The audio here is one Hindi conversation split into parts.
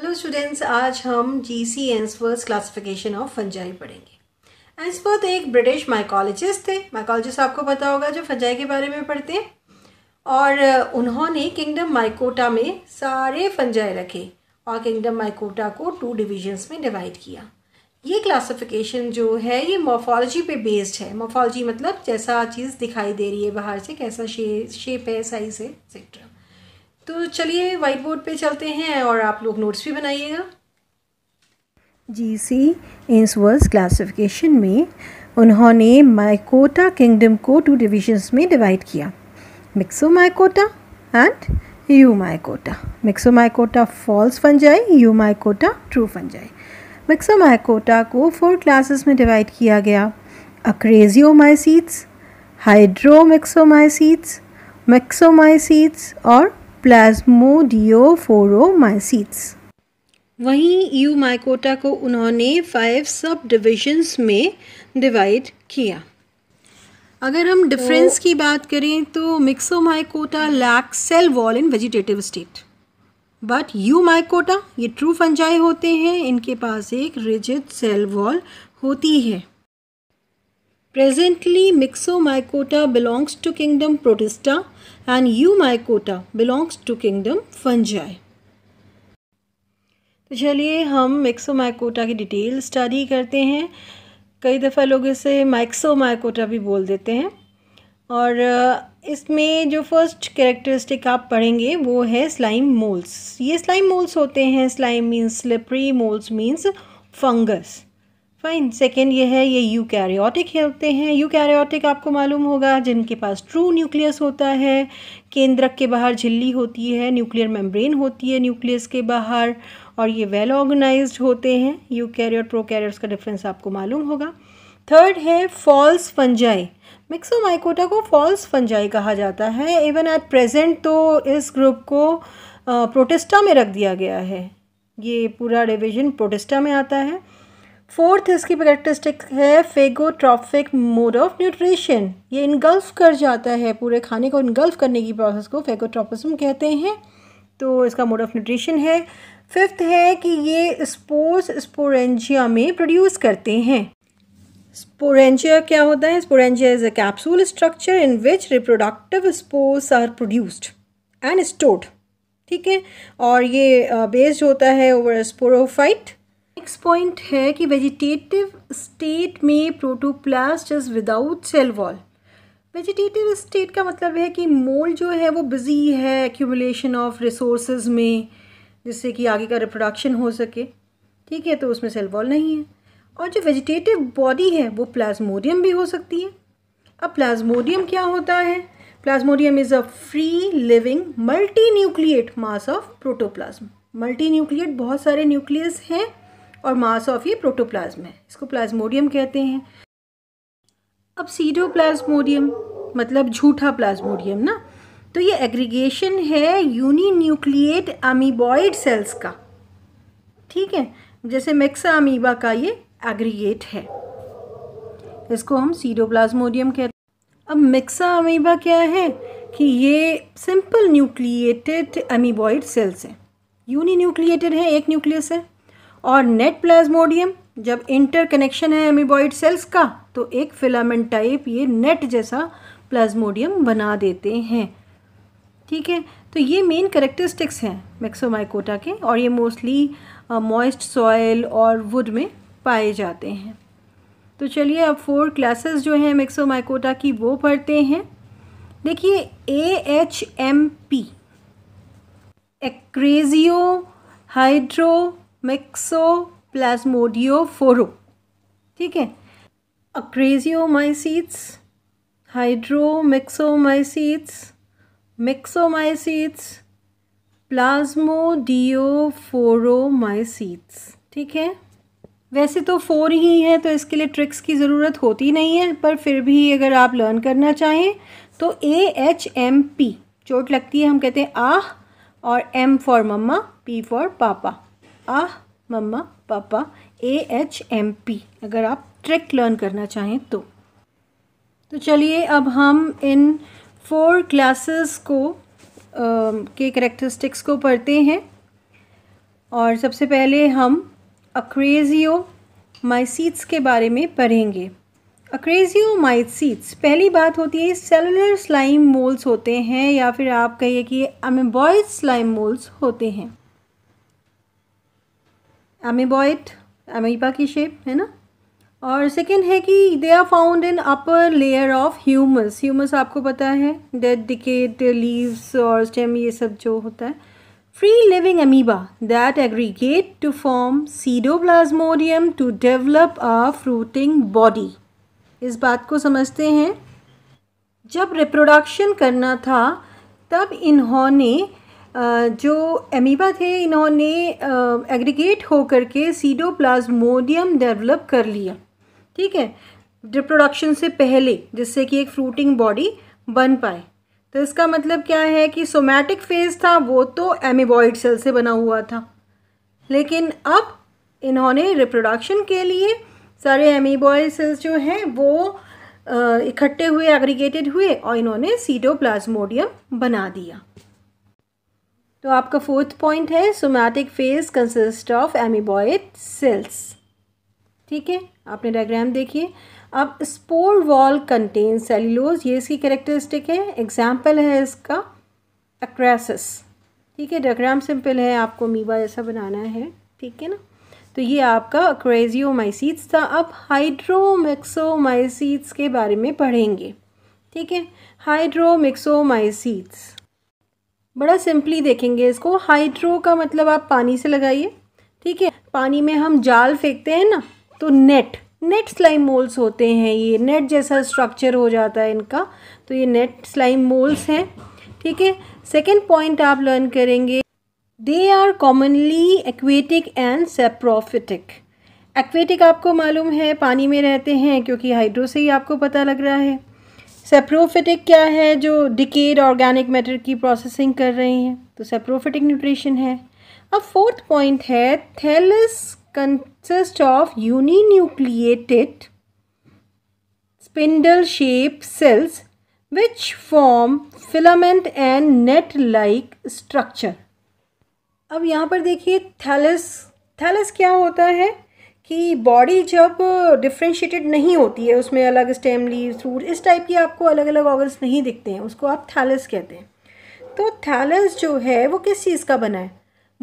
हेलो स्टूडेंट्स आज हम G C Ainsworth's classification of fungi पढ़ेंगे एंसवर्थ एक ब्रिटिश माइकोलॉजिस्ट थे माइकोलॉजिस्ट आपको पता होगा जो फंजाई के बारे में पढ़ते हैं और uh, उन्होंने किंगडम माइकोटा में सारे फंजाई रखे और किंगडम माइकोटा को टू डिविजन्स में डिवाइड किया ये क्लासिफिकेशन जो है ये मोफोलॉजी पे बेस्ड है मोफोलॉजी मतलब जैसा चीज़ दिखाई दे रही है बाहर से कैसा शे शेप है साइज़ है एक्सेट्रा तो चलिए वाइट बोर्ड पे चलते हैं और आप लोग नोट्स भी बनाइएगा जी सी वर्स क्लासिफिकेशन में उन्होंने माइकोटा किंगडम को टू डिविजन्स में डिवाइड किया myxomycota and eumycota myxomycota false fungi eumycota true fungi myxomycota को फोर क्लासेस में डिवाइड किया गया अक्रेजियो माइसीड्स हाइड्रोमिक्सोमाइसीट्स मिक्सोमाइसीट्स और प्लाज्मोडियोफोरोमाइसिट्स वहीं यू माइकोटा को उन्होंने फाइव सब डिविजन्स में डिवाइड किया अगर हम डिफरेंस तो, की बात करें तो myxomycota lack cell wall in vegetative state but eumycota ये ट्रू फंजाई होते हैं इनके पास एक रिजिड सेल वॉल होती है Presently, Myxomycota belongs to kingdom Protista and Eumycota belongs to kingdom Fungi. तो चलिए हम मिक्सोमाइकोटा की डिटेल स्टडी करते हैं कई दफ़ा लोग इसे माइक्सोमाइकोटा भी बोल देते हैं और इसमें जो फर्स्ट कैरेक्टरिस्टिक आप पढ़ेंगे वो है स्लाइम मोल्स ये स्लाइम मोल्स होते हैं slime means slippery moulds means fungus fine second ये है ये यू कैरियोटिक होते हैं यू कैरियोटिक आपको मालूम होगा जिनके पास ट्रू न्यूक्लियस होता है केंद्रक के बाहर झिल्ली होती है न्यूक्लियर मेम्ब्रेन होती है न्यूक्लियस के बाहर और ये वेल ऑर्गेनाइज होते हैं यू कैरियर प्रो कैरियर्स का डिफरेंस आपको मालूम होगा थर्ड है फॉल्स फंजाई मिक्सोमाइकोटा को फॉल्स फंजाई कहा जाता है इवन एट प्रेजेंट तो इस ग्रुप को प्रोटेस्टा में रख दिया गया है ये पूरा डिवीजन प्रोटेस्टा में आता है फोर्थ इसकी करेक्टरिस्टिक है फेगोट्रॉफिक मोड ऑफ न्यूट्रिशन ये इनगल्फ कर जाता है पूरे खाने को इनगल्फ करने की प्रोसेस को फेगोट्रॉपिज्म कहते हैं तो इसका मोड ऑफ न्यूट्रिशन है फिफ्थ है कि ये स्पोर्स स्पोरेंजिया में प्रोड्यूस करते हैं स्पोरेंजिया क्या होता है sporangia is a capsule structure in which reproductive spores are produced and stored ठीक है और ये बेस्ड होता है ओवर स्पोरोफाइट नेक्स्ट पॉइंट है कि वेजिटेटिव स्टेट में protoplast is without cell wall vegetative state का मतलब है कि मोल जो है वो बिज़ी है एक्यूमुलेशन ऑफ रिसोर्स में जिससे कि आगे का रिप्रोडक्शन हो सके ठीक है तो उसमें सेल वॉल नहीं है और जो वेजिटेटिव बॉडी है वो प्लाज्मोडियम भी हो सकती है अब प्लाज्मोडियम क्या होता है plasmodium is a free living multinucleate mass of protoplasm multinucleate बहुत सारे न्यूक्लियस हैं और मास ऑफ ये प्रोटोप्लाज्म है इसको प्लाज्मोडियम कहते हैं अब सीडो प्लाज्मोडियम मतलब झूठा प्लाज्मोडियम ना तो ये एग्रीगेशन है यूनी न्यूक्लिएट अमीबॉइड सेल्स का ठीक है जैसे मैक्सा अमीबा का ये एग्रीगेट है इसको हम सीडो प्लाज्मोडियम कहते हैं अब मिक्सा अमीबा क्या है कि ये सिंपल न्यूक्लिएटेड अमीबॉइड सेल्स हैं यूनी न्यूक्लिएटेड है एक न्यूक्लियस है और नेट प्लाज्मोडियम जब इंटर कनेक्शन है एमिबॉइड सेल्स का तो एक फिलामेंट टाइप ये नेट जैसा प्लाज्मोडियम बना देते हैं ठीक है तो ये मेन करेक्टरिस्टिक्स हैं मैक्सोमाइकोटा के और ये मोस्टली मॉइस्ट सॉयल और वुड में पाए जाते हैं तो चलिए अब फोर क्लासेस जो हैं मैक्सोमाइकोटा की वो पढ़ते हैं देखिए ए एच एम पी एक्रेजियो हाइड्रो फोरो ठीक है अक्रेजियोमाइसीट्स हाइड्रोमिक्सोमाइसीट्स मिक्सोमाइसीट्स प्लाज्मोडियोफोरोमाइसीट्स ठीक है वैसे तो फोर ही है तो इसके लिए ट्रिक्स की ज़रूरत होती नहीं है पर फिर भी अगर आप लर्न करना चाहें तो ए एच एम पी चोट लगती है हम कहते हैं आह और एम फॉर मम्मा पी फॉर पापा आ मम्मा पापा ए एच एम पी अगर आप ट्रिक लर्न करना चाहें तो तो चलिए अब हम इन फोर क्लासेस को आ, के करेक्टरिस्टिक्स को पढ़ते हैं और सबसे पहले हम अक्रेजियो माइसीट्स के बारे में पढ़ेंगे अक्रेजियो माइसीट्स पहली बात होती है सेलुलर स्लाइम मोल्स होते हैं या फिर आप कहिए कि अमेबॉइड स्लाइम मोल्स होते हैं एमेबॉइड एमीबा की शेप है ना और सेकेंड है कि they are found in upper layer of humus humus आपको पता है डेड डिकेट लीव्स और स्टेम ये सब जो होता है free living amoeba that aggregate to form pseudoplasmodium to develop a fruiting body इस बात को समझते हैं जब रिप्रोडक्शन करना था तब इन्होंने जो एमीबा थे इन्होंने एग्रीगेट होकर के सीडोप्लाज्मोडियम डेवलप कर लिया ठीक है रिप्रोडक्शन से पहले जिससे कि एक फ्रूटिंग बॉडी बन पाए तो इसका मतलब क्या है कि सोमैटिक फेज था वो तो एमिबॉइड सेल से बना हुआ था लेकिन अब इन्होंने रिप्रोडक्शन के लिए सारे एमिबॉइड सेल्स जो हैं वो इकट्ठे हुए एग्रीगेटेड हुए और इन्होंने सीडोप्लाज्मोडियम बना दिया तो आपका फोर्थ पॉइंट है somatic phase consist of amoeboid cells ठीक है आपने डायग्राम देखिए अब स्पोर वॉल कंटेन सेल्यूलोज ये इसकी कैरेक्टरिस्टिक है एग्जाम्पल है इसका अक्रेसिस ठीक है डायग्राम सिंपल है आपको मीबा जैसा बनाना है ठीक है ना तो ये आपका अक्रेजियोमाइसीड्स था अब हाइड्रोमिक्सोमाइसीड्स के बारे में पढ़ेंगे ठीक है हाइड्रोमिक्सोमाइसीड्स बड़ा सिंपली देखेंगे इसको हाइड्रो का मतलब आप पानी से लगाइए ठीक है पानी में हम जाल फेंकते हैं ना तो नेट नेट स्लाइम मोल्स होते हैं ये नेट जैसा स्ट्रक्चर हो जाता है इनका तो ये नेट स्लाइम मोल्स हैं ठीक है सेकेंड पॉइंट आप लर्न करेंगे they are commonly aquatic and saprophytic aquatic आपको मालूम है पानी में रहते हैं क्योंकि हाइड्रो से ही आपको पता लग रहा है सेप्रोफिटिक क्या है जो डिकेड ऑर्गेनिक मैटर की प्रोसेसिंग कर रही हैं तो सेप्रोफिटिक न्यूट्रिशन है अब फोर्थ पॉइंट है thallus consist of nucleated spindle shape cells which form filament and net like structure अब यहाँ पर देखिए थैलस थैलस क्या होता है कि बॉडी जब डिफ्रेंशिएटेड नहीं होती है उसमें अलग स्टेम लीव फ्रूट इस टाइप की आपको अलग अलग ऑर्गन्स नहीं दिखते हैं उसको आप थैलस कहते हैं तो थैलस जो है वो किस चीज़ का बना है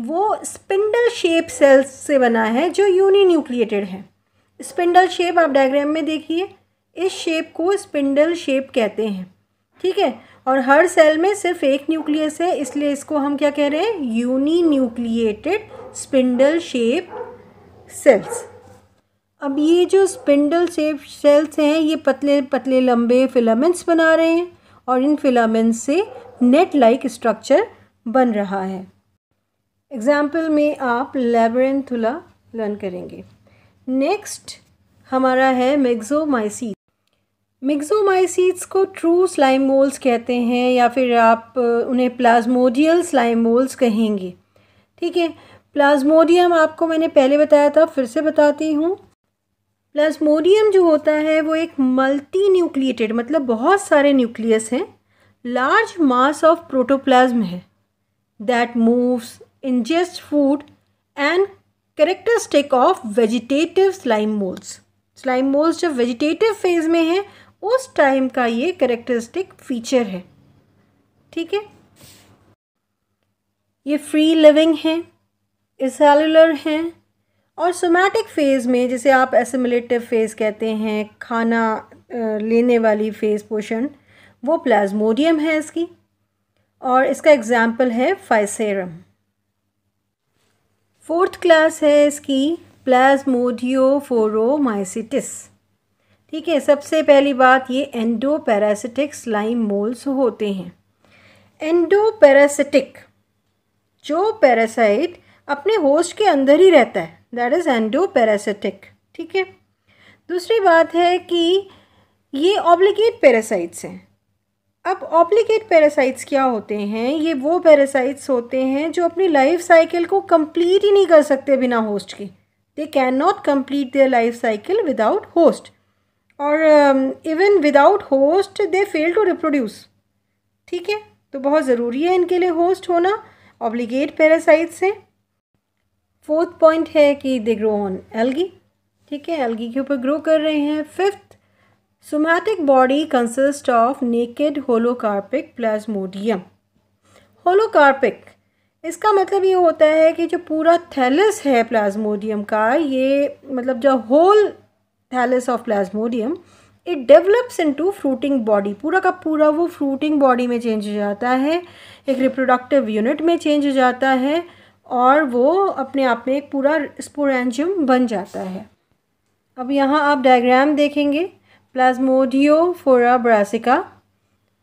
वो स्पिंडल शेप सेल्स से बना है जो यूनी न्यूक्लिएटेड है स्पिंडल शेप आप डायग्राम में देखिए इस शेप को स्पिंडल शेप कहते हैं ठीक है और हर सेल में सिर्फ एक न्यूक्लियस है इसलिए इसको हम क्या कह रहे हैं uninucleated spindle shape cells अब ये जो स्पिंडल सेफ सेल्स हैं ये पतले पतले लंबे फिलामेंट्स बना रहे हैं और इन फिलामेंट्स से नेट लाइक स्ट्रक्चर बन रहा है एग्ज़ाम्पल में आप लेबरेंथुला लर्न करेंगे नेक्स्ट हमारा है मेग्जोमाइसीट मिग्जोमाइसीट्स को ट्रू स्लाइम मोल्स कहते हैं या फिर आप उन्हें प्लाज्मोडियल स्लाइम मोल्स कहेंगे ठीक है प्लाज्मोडियम आपको मैंने पहले बताया था फिर से बताती हूँ प्लाज्मोडियम जो होता है वो एक मल्टी न्यूक्लिएटेड मतलब बहुत सारे न्यूक्लियस हैं लार्ज मास ऑफ प्रोटोप्लाज्म है that moves ingest food and characteristic of vegetative slime moulds slime moulds जब वेजिटेटिव फेज में है उस टाइम का ये करेक्टरिस्टिक फीचर है ठीक है ये फ्री लिविंग हैं सेलुलर हैं और सोमैटिक फ़ेज़ में जिसे आप एसिमुलेटिव फ़ेज़ कहते हैं खाना लेने वाली फ़ेज़ पोषण वो प्लाज्मोडियम है इसकी और इसका एग्ज़ाम्पल है फाइसेरम फोर्थ क्लास है इसकी प्लाज्मोडियोफोरोमाइसिटिस ठीक है सबसे पहली बात ये एंडोपैरासिटिक स्लाइम मोल्स होते हैं एंडोपैरासिटिक जो पैरासाइट अपने होस्ट के अंदर ही रहता है दैट इज़ पैरासिटिक ठीक है दूसरी बात है कि ये ऑब्लिकेट पैरासाइट्स हैं अब ऑब्लिकेट पैरासाइट्स क्या होते हैं ये वो पैरासाइट्स होते हैं जो अपनी लाइफ साइकिल को कंप्लीट ही नहीं कर सकते बिना होस्ट के they can not complete their life cycle without host और even without host they fail to reproduce ठीक है तो बहुत ज़रूरी है इनके लिए होस्ट होना ऑब्लिगेट पैरासाइट्स हैं फोर्थ पॉइंट है कि दे ग्रो ऑन एल्गी ठीक है एल्गी के ऊपर ग्रो कर रहे हैं fifth somatic body consist of naked holocarpic plasmodium holocarpic इसका मतलब ये होता है कि जो पूरा थैलस है प्लाज्मोडियम का ये मतलब जो whole thallus of plasmodium it develops into fruiting body पूरा का पूरा वो फ्रूटिंग बॉडी में चेंज हो जाता है एक रिप्रोडक्टिव यूनिट में चेंज हो जाता है और वो अपने आप में एक पूरा स्पोरेंजियम बन जाता है अब यहाँ आप डायग्राम देखेंगे प्लाज्मोडियो फोरा ब्रासिका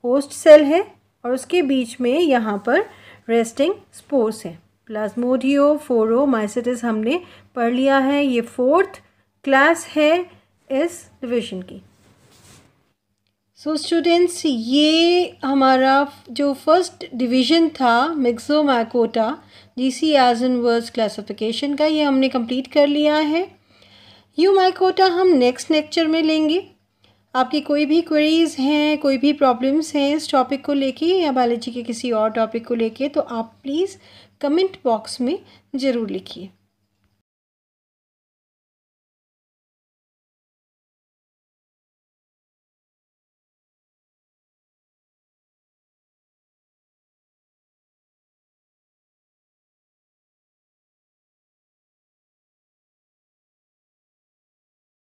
होस्ट सेल है और उसके बीच में यहाँ पर रेस्टिंग स्पोर्स है प्लाज्मोडियो फोरो माइसिटिस हमने पढ़ लिया है ये फोर्थ क्लास है इस डिवीजन की सो स्टूडेंट्स ये हमारा जो फर्स्ट डिवीज़न था myxomycota G C Ainsworth's classification का ये हमने कंप्लीट कर लिया है यू माइकोटा हम नेक्स्ट लेक्चर में लेंगे आपकी कोई भी क्वेरीज़ हैं कोई भी प्रॉब्लम्स हैं इस टॉपिक को लेके या बायोलॉजी के किसी और टॉपिक को लेके तो आप प्लीज़ कमेंट बॉक्स में ज़रूर लिखिए